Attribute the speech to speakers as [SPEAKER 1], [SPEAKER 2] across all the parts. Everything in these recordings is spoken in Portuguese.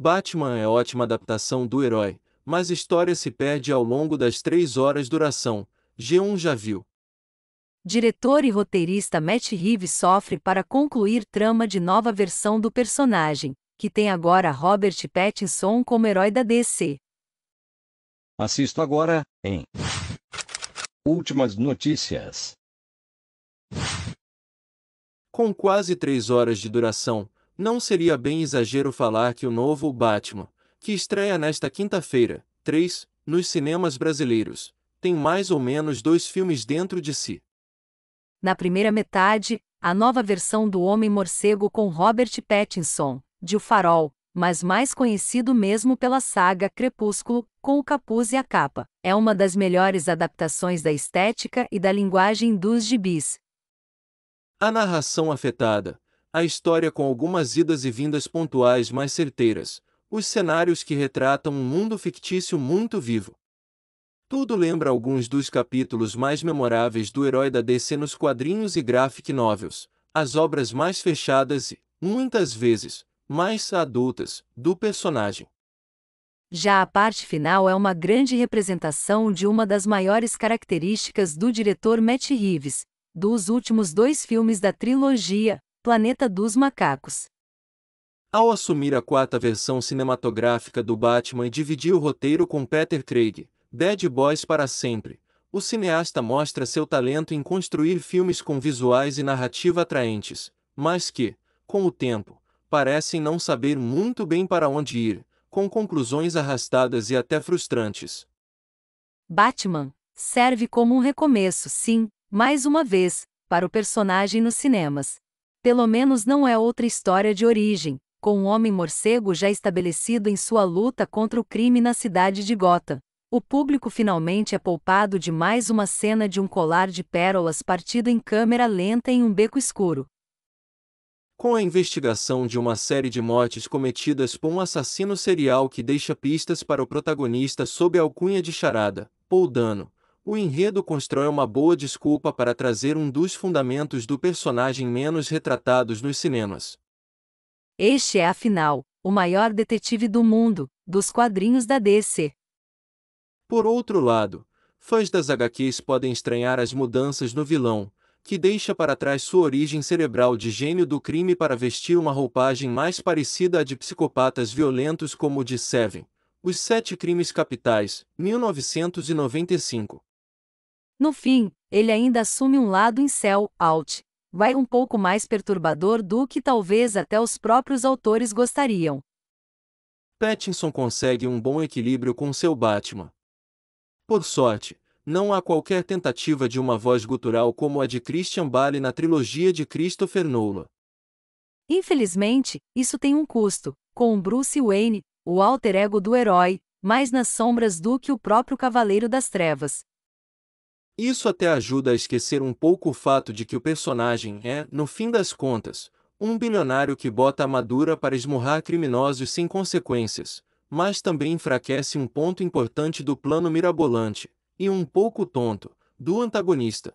[SPEAKER 1] Batman é ótima adaptação do herói, mas história se perde ao longo das três horas duração. G1 já viu.
[SPEAKER 2] Diretor e roteirista Matt Reeves sofre para concluir trama de nova versão do personagem, que tem agora Robert Pattinson como herói da DC.
[SPEAKER 1] Assisto agora em Últimas notícias. Com quase três horas de duração, não seria bem exagero falar que o novo Batman, que estreia nesta quinta-feira, 3, nos cinemas brasileiros, tem mais ou menos dois filmes dentro de si.
[SPEAKER 2] Na primeira metade, a nova versão do Homem-Morcego com Robert Pattinson, de O Farol, mas mais conhecido mesmo pela saga Crepúsculo, com o capuz e a capa. É uma das melhores adaptações da estética e da linguagem dos gibis.
[SPEAKER 1] A narração afetada, a história com algumas idas e vindas pontuais mais certeiras, os cenários que retratam um mundo fictício muito vivo. Tudo lembra alguns dos capítulos mais memoráveis do herói da DC nos quadrinhos e graphic novels, as obras mais fechadas e, muitas vezes, mais adultas, do personagem.
[SPEAKER 2] Já a parte final é uma grande representação de uma das maiores características do diretor Matt Reeves, dos últimos dois filmes da trilogia, Planeta dos Macacos.
[SPEAKER 1] Ao assumir a quarta versão cinematográfica do Batman e dividir o roteiro com Peter Craig, Dead Boys para sempre, o cineasta mostra seu talento em construir filmes com visuais e narrativa atraentes, mas que, com o tempo, parecem não saber muito bem para onde ir, com conclusões arrastadas e até frustrantes.
[SPEAKER 2] Batman serve como um recomeço, sim, mais uma vez, para o personagem nos cinemas, pelo menos não é outra história de origem, com um homem morcego já estabelecido em sua luta contra o crime na cidade de Gota. O público finalmente é poupado de mais uma cena de um colar de pérolas partido em câmera lenta em um beco escuro.
[SPEAKER 1] Com a investigação de uma série de mortes cometidas por um assassino serial que deixa pistas para o protagonista sob a alcunha de Charada, Paul Dano, o enredo constrói uma boa desculpa para trazer um dos fundamentos do personagem menos retratados nos cinemas.
[SPEAKER 2] Este é, afinal, o maior detetive do mundo, dos quadrinhos da DC.
[SPEAKER 1] Por outro lado, fãs das HQs podem estranhar as mudanças no vilão, que deixa para trás sua origem cerebral de gênio do crime para vestir uma roupagem mais parecida à de psicopatas violentos como o de Seven, Os Sete Crimes Capitais, 1995.
[SPEAKER 2] No fim, ele ainda assume um lado em céu, alt, vai um pouco mais perturbador do que talvez até os próprios autores gostariam.
[SPEAKER 1] Pattinson consegue um bom equilíbrio com seu Batman. Por sorte, não há qualquer tentativa de uma voz gutural como a de Christian Bale na trilogia de Christopher Nolan.
[SPEAKER 2] Infelizmente, isso tem um custo, com Bruce Wayne, o alter ego do herói, mais nas sombras do que o próprio Cavaleiro das Trevas,
[SPEAKER 1] isso até ajuda a esquecer um pouco o fato de que o personagem é, no fim das contas, um bilionário que bota a madura para esmurrar criminosos sem consequências, mas também enfraquece um ponto importante do plano mirabolante, e um pouco tonto, do antagonista.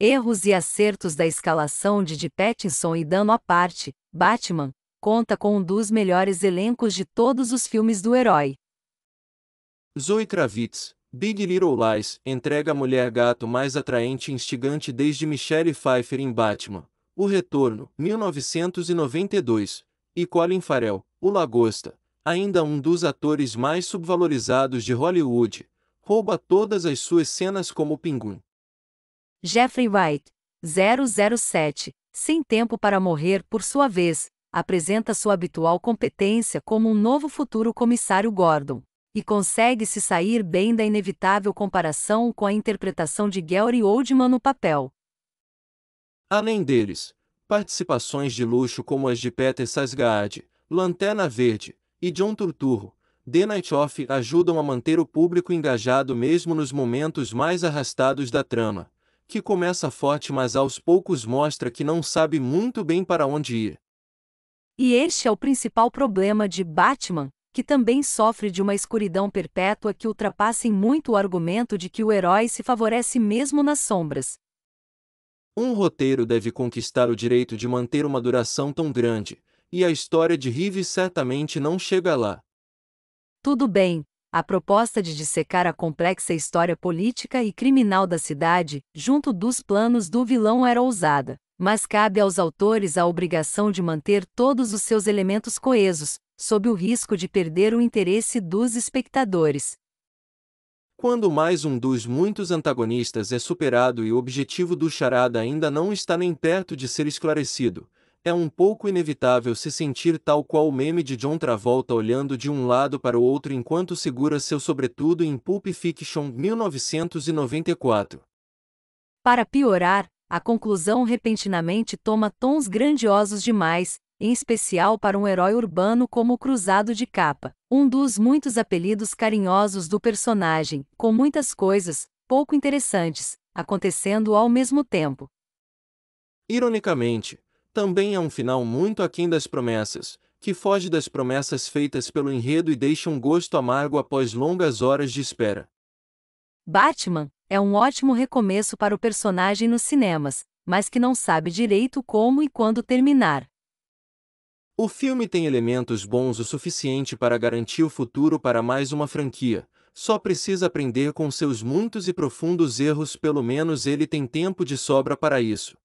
[SPEAKER 2] Erros e acertos da escalação de de Pattinson e dano à parte, Batman conta com um dos melhores elencos de todos os filmes do herói.
[SPEAKER 1] Zoe Kravitz, Big Little Lies entrega a mulher gato mais atraente e instigante desde Michelle Pfeiffer em Batman, O Retorno, 1992, e Colin Farrell, O Lagosta, ainda um dos atores mais subvalorizados de Hollywood, rouba todas as suas cenas como pinguim.
[SPEAKER 2] Jeffrey Wright, 007, Sem Tempo para Morrer por sua vez, apresenta sua habitual competência como um novo futuro comissário Gordon e consegue se sair bem da inevitável comparação com a interpretação de Gary Oldman no papel.
[SPEAKER 1] Além deles, participações de luxo como as de Peter Sarsgaard, Lanterna Verde e John Turturro, The Night Off ajudam a manter o público engajado mesmo nos momentos mais arrastados da trama, que começa forte mas aos poucos mostra que não sabe muito bem para onde ir.
[SPEAKER 2] E este é o principal problema de Batman que também sofre de uma escuridão perpétua que ultrapassa em muito o argumento de que o herói se favorece mesmo nas sombras.
[SPEAKER 1] Um roteiro deve conquistar o direito de manter uma duração tão grande, e a história de Rive certamente não chega lá.
[SPEAKER 2] Tudo bem, a proposta de dissecar a complexa história política e criminal da cidade, junto dos planos do vilão, era ousada, mas cabe aos autores a obrigação de manter todos os seus elementos coesos, sob o risco de perder o interesse dos espectadores.
[SPEAKER 1] Quando mais um dos muitos antagonistas é superado e o objetivo do charada ainda não está nem perto de ser esclarecido, é um pouco inevitável se sentir tal qual o meme de John Travolta olhando de um lado para o outro enquanto segura seu sobretudo em Pulp Fiction 1994.
[SPEAKER 2] Para piorar, a conclusão repentinamente toma tons grandiosos demais, em especial para um herói urbano como o Cruzado de Capa, um dos muitos apelidos carinhosos do personagem, com muitas coisas, pouco interessantes, acontecendo ao mesmo tempo.
[SPEAKER 1] Ironicamente, também é um final muito aquém das promessas, que foge das promessas feitas pelo enredo e deixa um gosto amargo após longas horas de espera.
[SPEAKER 2] Batman é um ótimo recomeço para o personagem nos cinemas, mas que não sabe direito como e quando terminar.
[SPEAKER 1] O filme tem elementos bons o suficiente para garantir o futuro para mais uma franquia, só precisa aprender com seus muitos e profundos erros, pelo menos ele tem tempo de sobra para isso.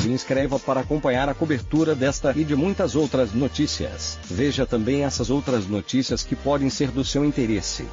[SPEAKER 1] Se inscreva para acompanhar a cobertura desta e de muitas outras notícias. Veja também essas outras notícias que podem ser do seu interesse.